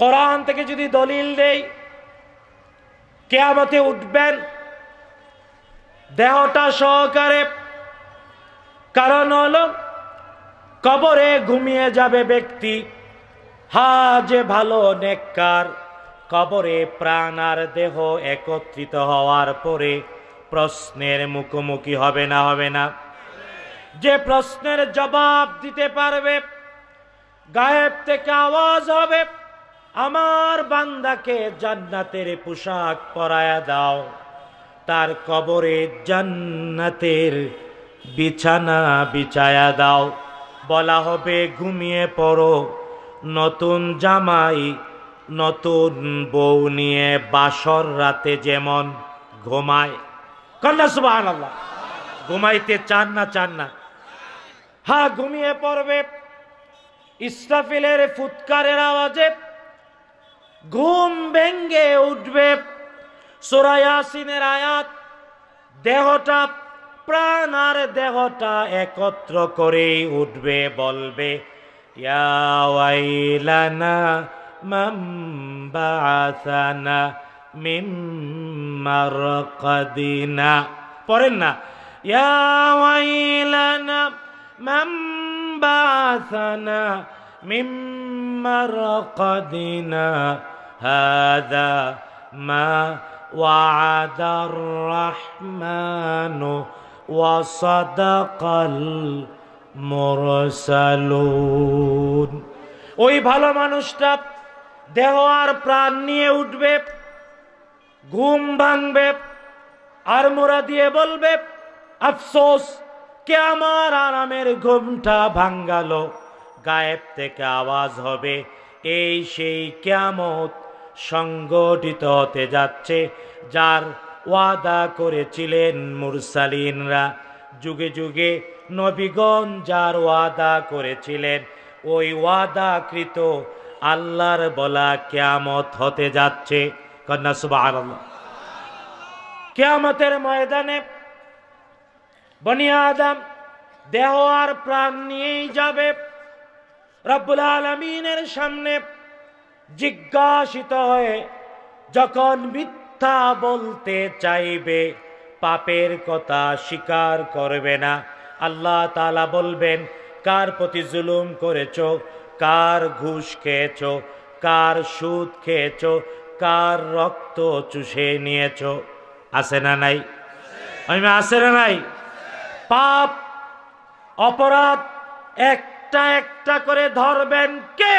কোরআন থেকে যদি দলিল দেই কেয়ামতে উঠবেন দেহটা সহকারে কারণ হল কবরে ঘুমিয়ে যাবে ব্যক্তি হা যে ভালো নেককার কবরে প্রাণ আর দেহ একত্রিত হওয়ার পরে প্রশ্নের মুখোমুখি হবে না হবে না যে প্রশ্নের জবাব দিতে পারবে গায়েব থেকে আওয়াজ হবে আমার বান্দাকে জান্নাতের পোশাক পরায়া দাও তার কবরে জান্নাতের বিছানা বিছায়া দাও বলা হবে ঘুমিয়ে পড়ো নতুন জামাই নতুন বউ নিয়ে বাসর রাতে যেমন ঘুমায় কন্যা সুবাহ আল্লাহ ঘুমাইতে চান না চান না হ্যাঁ ঘুমিয়ে পড়বে ইসরাফিলের ফুৎকারের আওয়াজে ঘুম ভেঙ্গে উঠবে সোরায়াসিনের আয়াত দেহটা প্রাণ আর দেহটা একত্র করে উঠবে বলবে ইয়াওয়াইলানা মাম্বাসানা মিম্মারকাদিনা পড়েন না ইয়াওয়াইলানা মাম্বাসানা من مرقدنا هذا ما وعد الرحمن وصدق المرسلون ওই ভালো মানুষটা দেহ আর প্রাণ নিয়ে উঠবে ঘুম ভাঙবে আর মোরা দিয়ে বলবে আফসোস কে আমার আরামের ঘুমটা ভাঙ্গালো গায়েব থেকে আওয়াজ হবে এই সেই কেয়ামত সংগঠিত হতে যাচ্ছে যার ওয়াদা করেছিলেন মুরসালিনরা যুগে যুগে নবীগণ যার ওয়াদা করেছিলেন ওই ওয়াদাকৃত আল্লাহর বলা কেয়ামত হতে যাচ্ছে কন্যা সুবাহ কেয়ামতের ময়দানে বনিয়া আদম দেহ আর প্রাণ নিয়েই যাবে রাব্বুল আলমিনের সামনে জিজ্ঞাসিত হয়ে যখন মিথ্যা বলতে চাইবে পাপের কথা স্বীকার করবে না আল্লাহ তালা বলবেন কার প্রতি জুলুম করেছ কার ঘুষ খেয়েছ কার সুদ খেয়েছ কার রক্ত চুষে নিয়েছ আছে না নাই আমি আছে না নাই পাপ অপরাধ এক একটা একটা করে ধরবেন কে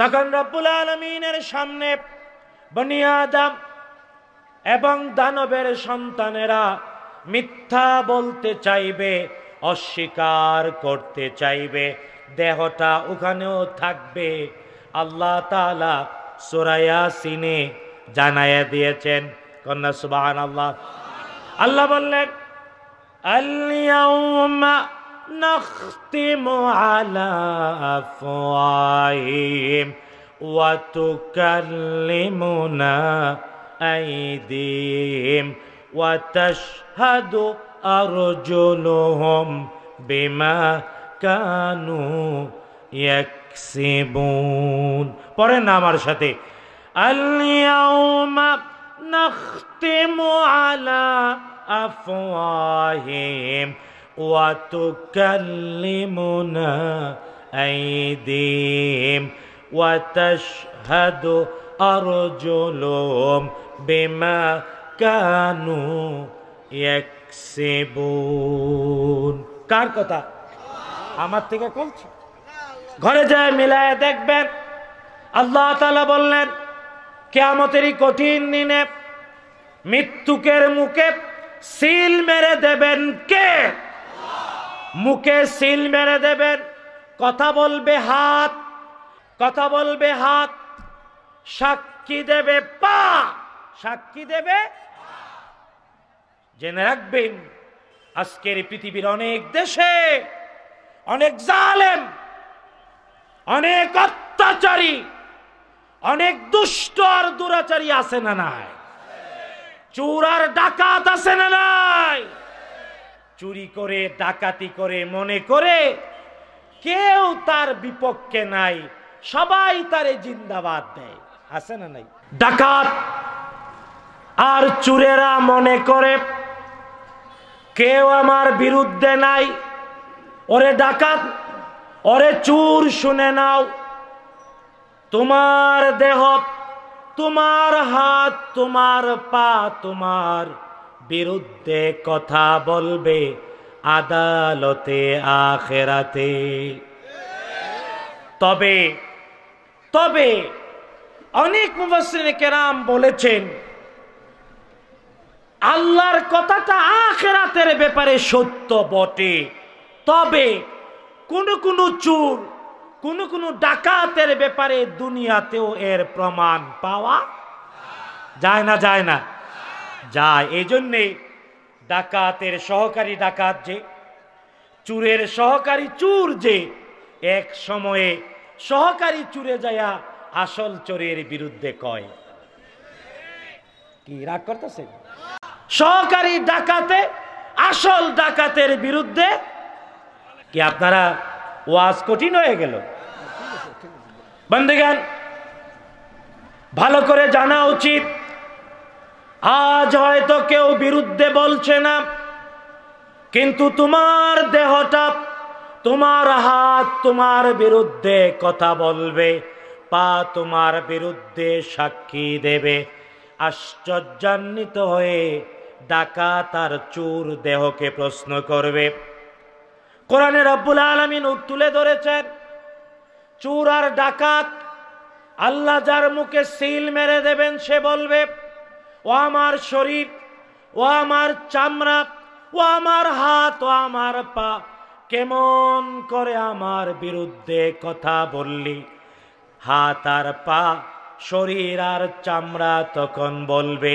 তখন রব্বুল আলমিনের সামনে বনিয়াদাম এবং দানবের সন্তানেরা মিথ্যা বলতে চাইবে অস্বীকার করতে চাইবে দেহটা ওখানেও থাকবে আল্লাহ তালা সোরাইয়া সিনে জানাইয়া দিয়েছেন কন্যা সুবাহ আল্লাহ আল্লাহ বললেন আল্লিয়া نختم على أفواههم وتكلمنا أيديهم وتشهد أرجلهم بما كانوا يكسبون পরেন আমার সাথে اليوم نختم على أفواههم وتكلمنا أيديهم وتشهد أرجلهم بما كانوا يكسبون কার কথা আমার থেকে কমছে ঘরে যায় মিলায় দেখবেন আল্লাহ তালা বললেন কেয়ামতেরই কঠিন দিনে মৃত্যুকের মুখে সিল মেরে দেবেন কে মুখে সিল মেরে দেবেন কথা বলবে হাত কথা বলবে হাত সাক্ষী দেবে পা সাক্ষী দেবে জেনে রাখবেন আজকের পৃথিবীর অনেক দেশে অনেক জালেম অনেক অত্যাচারী অনেক দুষ্ট আর দুরাচারী আছে না নাই চোর আর ডাকাত আছে না নাই চুরি করে ডাকাতি করে মনে করে কেউ তার বিপক্ষে নাই সবাই তারে জিন্দাবাদ দেয় আছে না নাই ডাকাত আর চুরেরা মনে করে কেউ আমার বিরুদ্ধে নাই ওরে ডাকাত ওরে চুর শুনে নাও তোমার দেহ তোমার হাত তোমার পা তোমার বিরুদ্ধে কথা বলবে আদালতে আখেরাতে তবে তবে অনেক মুবাসিনে কেরাম বলেছেন আল্লাহর কথাটা আখেরাতের ব্যাপারে সত্য বটে তবে কোন কোন চুর কোন কোন ডাকাতের ব্যাপারে দুনিয়াতেও এর প্রমাণ পাওয়া যায় না যায় না যায় এই জন্যে ডাকাতের সহকারী ডাকাত যে চুরের সহকারী চুর যে এক সময়ে সহকারী চুরে যায়া আসল চোরের বিরুদ্ধে কয় কি রাগ করতেছে সহকারী ডাকাতে আসল ডাকাতের বিরুদ্ধে কি আপনারা ওয়াজ কঠিন হয়ে গেল বন্ধুগান ভালো করে জানা উচিত আজ হয়তো কেউ বিরুদ্ধে বলছে না কিন্তু তোমার দেহটা তোমার হাত তোমার বিরুদ্ধে কথা বলবে পা তোমার বিরুদ্ধে সাক্ষী দেবে আশ্চর্যান্বিত হয়ে ডাকা তার চুর দেহকে প্রশ্ন করবে কোরআনে রব্বুল আলমিন তুলে ধরেছেন চুর আর ডাকাত আল্লাহ যার মুখে সিল মেরে দেবেন সে বলবে ও আমার শরীর ও আমার চামড়া ও আমার হাত ও আমার পা কেমন করে আমার বিরুদ্ধে কথা বললি হাত আর পা শরীর আর চামড়া তখন বলবে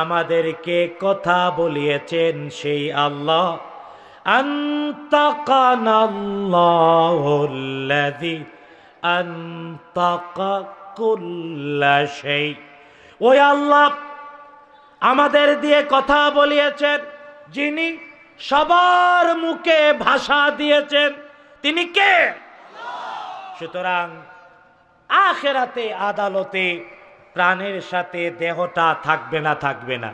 আমাদেরকে কথা বলিয়েছেন সেই আল্লাহ أنطقنا الله الذي أنطق আমাদের দিয়ে কথা বলিয়েছেন যিনি সবার মুখে ভাষা দিয়েছেন তিনি কে সুতরাং আখেরাতে আদালতে প্রাণের সাথে দেহটা থাকবে না থাকবে না